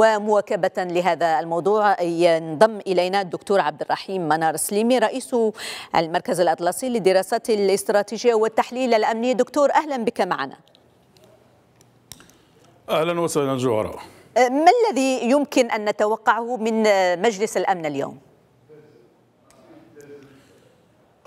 ومواكبة لهذا الموضوع ينضم إلينا الدكتور عبد الرحيم منار سليمي رئيس المركز الأطلسي للدراسات الاستراتيجية والتحليل الأمني دكتور أهلا بك معنا أهلا وسهلا جوهرة أه، ما الذي يمكن أن نتوقعه من مجلس الأمن اليوم؟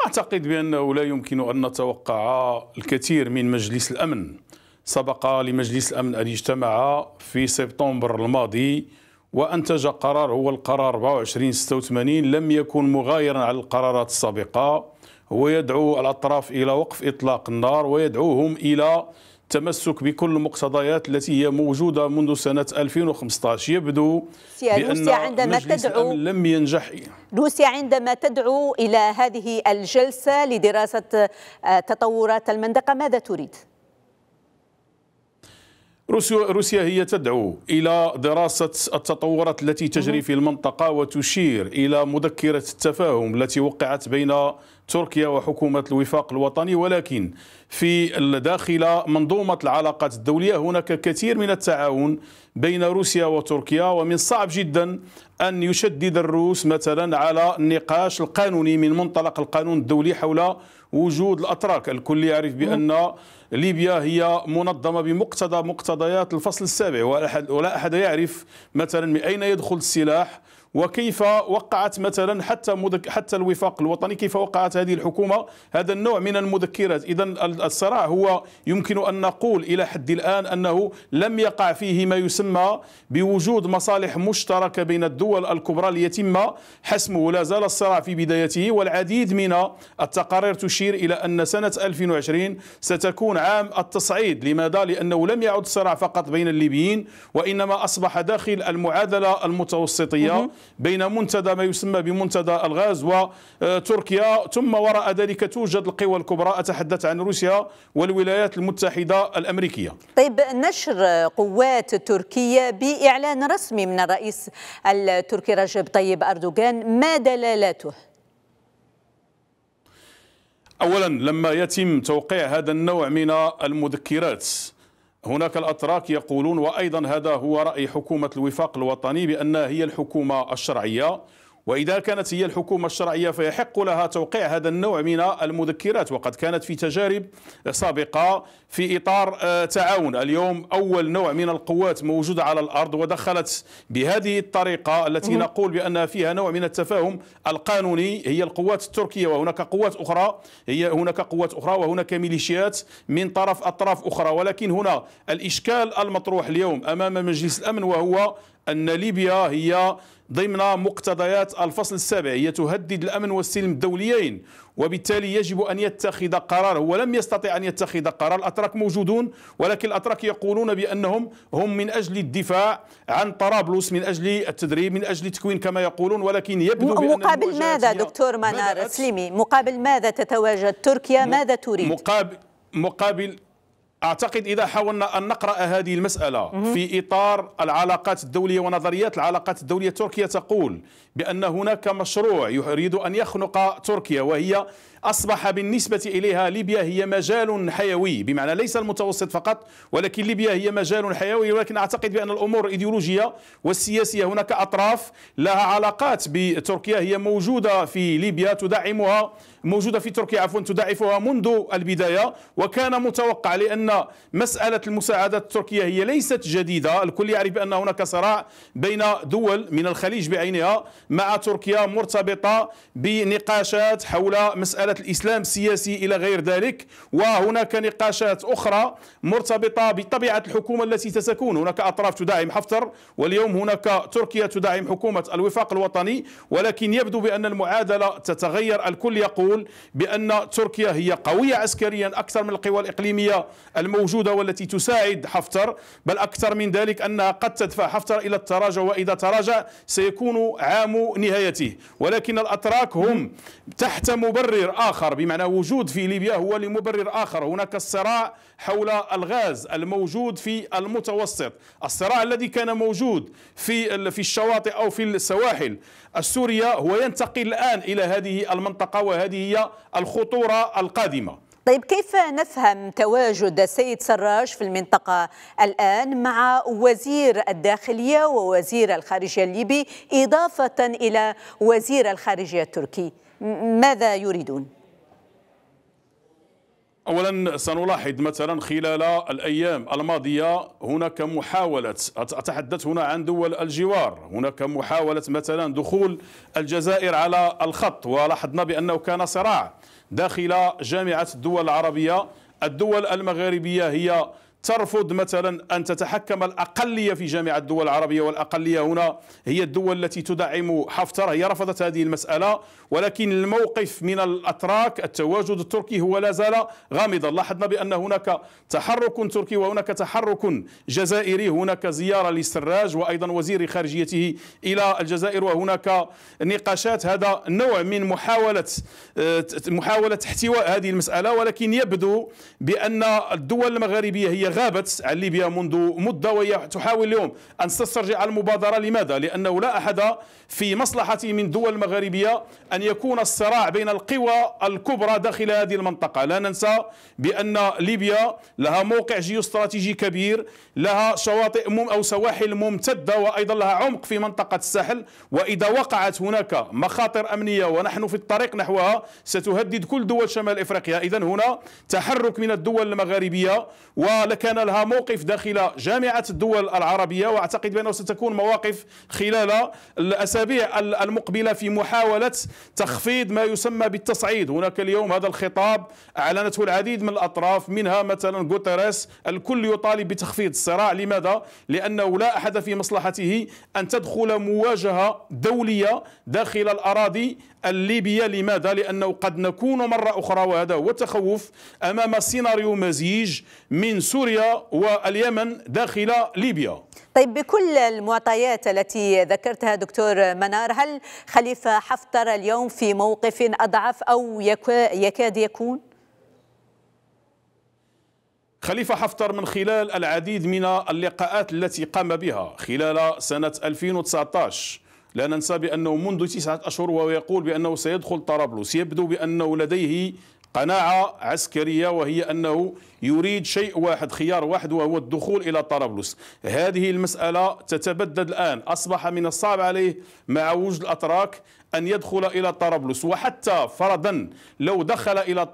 أعتقد بأنه لا يمكن أن نتوقع الكثير من مجلس الأمن سبق لمجلس الأمن أن يجتمع في سبتمبر الماضي وأنتج قرار هو القرار 2486 لم يكن مغايرا على القرارات السابقة ويدعو الأطراف إلى وقف إطلاق النار ويدعوهم إلى التمسك بكل المقتضيات التي هي موجودة منذ سنة 2015 يبدو بأن عندما تدعو لم ينجح روسيا عندما تدعو إلى هذه الجلسة لدراسة آه، تطورات المنطقة ماذا تريد؟ روسيا هي تدعو إلى دراسة التطورات التي تجري في المنطقة وتشير إلى مذكرة التفاهم التي وقعت بين تركيا وحكومة الوفاق الوطني ولكن في داخل منظومة العلاقات الدولية هناك كثير من التعاون بين روسيا وتركيا ومن الصعب جدا أن يشدد الروس مثلا على النقاش القانوني من منطلق القانون الدولي حول وجود الأتراك الكل يعرف بأن ليبيا هي منظمة بمقتضى مقتضيات الفصل السابع ولا أحد يعرف مثلا من أين يدخل السلاح وكيف وقعت مثلا حتى حتى الوفاق الوطني كيف وقعت هذه الحكومه هذا النوع من المذكرات اذا الصراع هو يمكن ان نقول الى حد الان انه لم يقع فيه ما يسمى بوجود مصالح مشتركه بين الدول الكبرى ليتم حسمه لا زال الصراع في بدايته والعديد من التقارير تشير الى ان سنه 2020 ستكون عام التصعيد لماذا لانه لم يعد الصراع فقط بين الليبيين وانما اصبح داخل المعادله المتوسطيه بين منتدى ما يسمى بمنتدى الغاز وتركيا ثم وراء ذلك توجد القوى الكبرى أتحدث عن روسيا والولايات المتحدة الأمريكية طيب نشر قوات تركيا بإعلان رسمي من الرئيس التركي رجب طيب أردوغان ما دلالاته؟ اولا لما يتم توقيع هذا النوع من المذكرات هناك الأتراك يقولون وأيضا هذا هو رأي حكومة الوفاق الوطني بأنها هي الحكومة الشرعية وإذا كانت هي الحكومة الشرعية فيحق لها توقيع هذا النوع من المذكرات وقد كانت في تجارب سابقة في إطار آه، تعاون اليوم أول نوع من القوات موجودة على الأرض ودخلت بهذه الطريقة التي نقول بأنها فيها نوع من التفاهم القانوني هي القوات التركية وهناك قوات أخرى هي هناك قوات أخرى وهناك ميليشيات من طرف أطراف أخرى ولكن هنا الإشكال المطروح اليوم أمام مجلس الأمن وهو أن ليبيا هي ضمن مقتضيات الفصل السابع هي تهدد الأمن والسلم الدوليين وبالتالي يجب أن يتخذ قرار هو لم يستطع أن يتخذ قرار الأتراك موجودون ولكن الأتراك يقولون بأنهم هم من أجل الدفاع عن طرابلس من أجل التدريب من أجل تكوين كما يقولون ولكن يبدو بأن مقابل ماذا دكتور منار سليمي مقابل ماذا تتواجد تركيا ماذا تريد مقابل مقابل اعتقد اذا حاولنا ان نقرا هذه المساله في اطار العلاقات الدوليه ونظريات العلاقات الدوليه تركيا تقول بان هناك مشروع يريد ان يخنق تركيا وهي اصبح بالنسبه اليها ليبيا هي مجال حيوي بمعنى ليس المتوسط فقط ولكن ليبيا هي مجال حيوي ولكن اعتقد بان الامور الايديولوجيه والسياسيه هناك اطراف لها علاقات بتركيا هي موجوده في ليبيا تدعمها موجودة في تركيا عفوا تضاعفها منذ البداية وكان متوقع لأن مسألة المساعدات التركية هي ليست جديدة الكل يعرف أن هناك صراع بين دول من الخليج بعينها مع تركيا مرتبطة بنقاشات حول مسألة الإسلام السياسي إلى غير ذلك وهناك نقاشات أخرى مرتبطة بطبيعة الحكومة التي ستكون، هناك أطراف تدعم حفتر واليوم هناك تركيا تدعم حكومة الوفاق الوطني ولكن يبدو بأن المعادلة تتغير الكل يقول يقول بأن تركيا هي قوية عسكريا أكثر من القوى الإقليمية الموجودة والتي تساعد حفتر بل أكثر من ذلك أنها قد تدفع حفتر إلى التراجع وإذا تراجع سيكون عام نهايته ولكن الأتراك هم تحت مبرر آخر بمعنى وجود في ليبيا هو لمبرر آخر هناك الصراع حول الغاز الموجود في المتوسط الصراع الذي كان موجود في في الشواطئ أو في السواحل السورية هو ينتقل الآن إلى هذه المنطقة وهذه هي الخطورة القادمة طيب كيف نفهم تواجد السيد سراج في المنطقة الآن مع وزير الداخلية ووزير الخارجية الليبي إضافة إلى وزير الخارجية التركي ماذا يريدون؟ اولا سنلاحظ مثلا خلال الايام الماضيه هناك محاوله اتحدث هنا عن دول الجوار هناك محاوله مثلا دخول الجزائر على الخط ولاحظنا بانه كان صراع داخل جامعه الدول العربيه الدول المغاربيه هي ترفض مثلا أن تتحكم الأقلية في جامعة الدول العربية والأقلية هنا هي الدول التي تدعم حفتر هي رفضت هذه المسألة ولكن الموقف من الأتراك التواجد التركي هو لا زال غامضا لاحظنا بأن هناك تحرك تركي وهناك تحرك جزائري هناك زيارة لسراج وأيضا وزير خارجيته إلى الجزائر وهناك نقاشات هذا نوع من محاولة اه، محاولة احتواء هذه المسألة ولكن يبدو بأن الدول المغاربية هي غابت عن ليبيا منذ مدة وهي تحاول اليوم أن تسترجع المبادرة لماذا؟ لأنه لا أحد في مصلحته من دول المغاربية أن يكون الصراع بين القوى الكبرى داخل هذه المنطقة لا ننسى بأن ليبيا لها موقع جيوستراتيجي كبير لها شواطئ مم أو سواحل ممتدة وأيضا لها عمق في منطقة الساحل وإذا وقعت هناك مخاطر أمنية ونحن في الطريق نحوها ستهدد كل دول شمال إفريقيا إذا هنا تحرك من الدول المغاربية ولك كان لها موقف داخل جامعة الدول العربية وأعتقد بأنه ستكون مواقف خلال الأسابيع المقبلة في محاولة تخفيض ما يسمى بالتصعيد هناك اليوم هذا الخطاب أعلنته العديد من الأطراف منها مثلا غوتيريس الكل يطالب بتخفيض الصراع لماذا؟ لأنه لا أحد في مصلحته أن تدخل مواجهة دولية داخل الأراضي الليبية لماذا؟ لأنه قد نكون مرة أخرى وهذا هو التخوف أمام سيناريو مزيج من سوريا سوريا واليمن داخل ليبيا طيب بكل المعطيات التي ذكرتها دكتور منار هل خليفة حفتر اليوم في موقف أضعف أو يكاد يكون؟ خليفة حفتر من خلال العديد من اللقاءات التي قام بها خلال سنة 2019 لا ننسى بأنه منذ تسعة أشهر وهو يقول بأنه سيدخل طرابلس يبدو بأنه لديه قناعة عسكرية وهي أنه يريد شيء واحد خيار واحد وهو الدخول إلى طرابلس هذه المسألة تتبدد الآن أصبح من الصعب عليه مع وجود الأتراك أن يدخل إلى طرابلس وحتى فرضا لو دخل إلى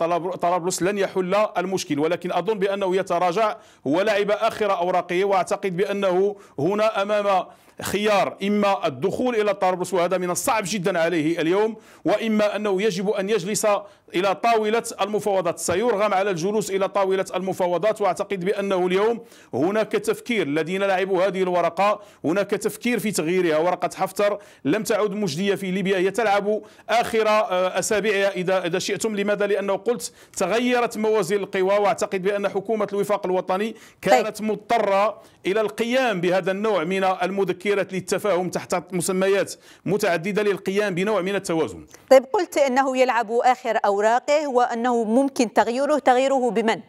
طرابلس لن يحل المشكل ولكن أظن بأنه يتراجع ولعب آخر أوراقه وأعتقد بأنه هنا أمام خيار إما الدخول إلى طرابلس وهذا من الصعب جدا عليه اليوم وإما أنه يجب أن يجلس إلى طاولة المفاوضات سيرغم على الجلوس إلى طاولة المفاوضات وأعتقد بأنه اليوم هناك تفكير الذين لعبوا هذه الورقة هناك تفكير في تغييرها ورقة حفتر لم تعد مجدية في ليبيا هي تلعب آخر آه، أسابيعها إذا إذا شئتم لماذا لأنه قلت تغيرت موازين القوى وأعتقد بأن حكومة الوفاق الوطني طيب. كانت مضطرة إلى القيام بهذا النوع من المذكرات تفكيرات للتفاهم تحت مسميات متعددة للقيام بنوع من التوازن طيب قلت أنه يلعب آخر أوراقه وأنه ممكن تغييره تغييره بمن؟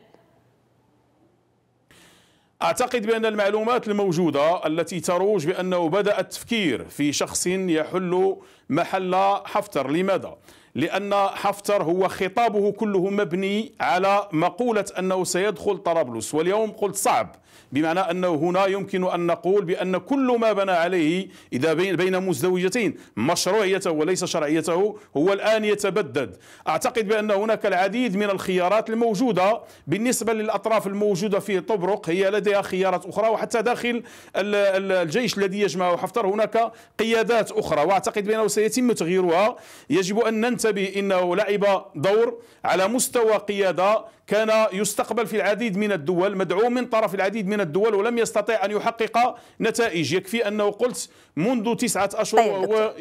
أعتقد بأن المعلومات الموجودة التي تروج بأنه بدأ التفكير في شخص يحل محل حفتر لماذا؟ لأن حفتر هو خطابه كله مبني على مقولة أنه سيدخل طرابلس واليوم قلت صعب بمعنى أنه هنا يمكن أن نقول بأن كل ما بنى عليه إذا بين مزدوجتين مشروعيته وليس شرعيته هو الآن يتبدد أعتقد بأن هناك العديد من الخيارات الموجودة بالنسبة للأطراف الموجودة في طبرق هي لديها خيارات أخرى وحتى داخل الجيش الذي يجمعه حفتر هناك قيادات أخرى وأعتقد بأنه سيتم تغييرها يجب أن ينتبه به إنه لعب دور على مستوى قيادة كان يستقبل في العديد من الدول مدعوم من طرف العديد من الدول ولم يستطع أن يحقق نتائج يكفي أنه قلت منذ تسعة أشهر طيب وهو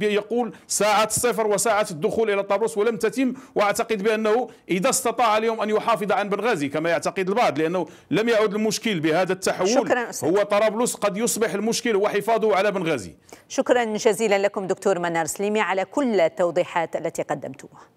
يقول ساعة الصفر وساعة الدخول إلى طرابلس ولم تتم وأعتقد بأنه إذا استطاع اليوم أن يحافظ عن بنغازي كما يعتقد البعض لأنه لم يعد المشكل بهذا التحول شكرا هو طرابلس قد يصبح المشكل وحفاظه على بنغازي شكرا جزيلا لكم دكتور منار سليمي على كل التوضيحات التي قدمتموها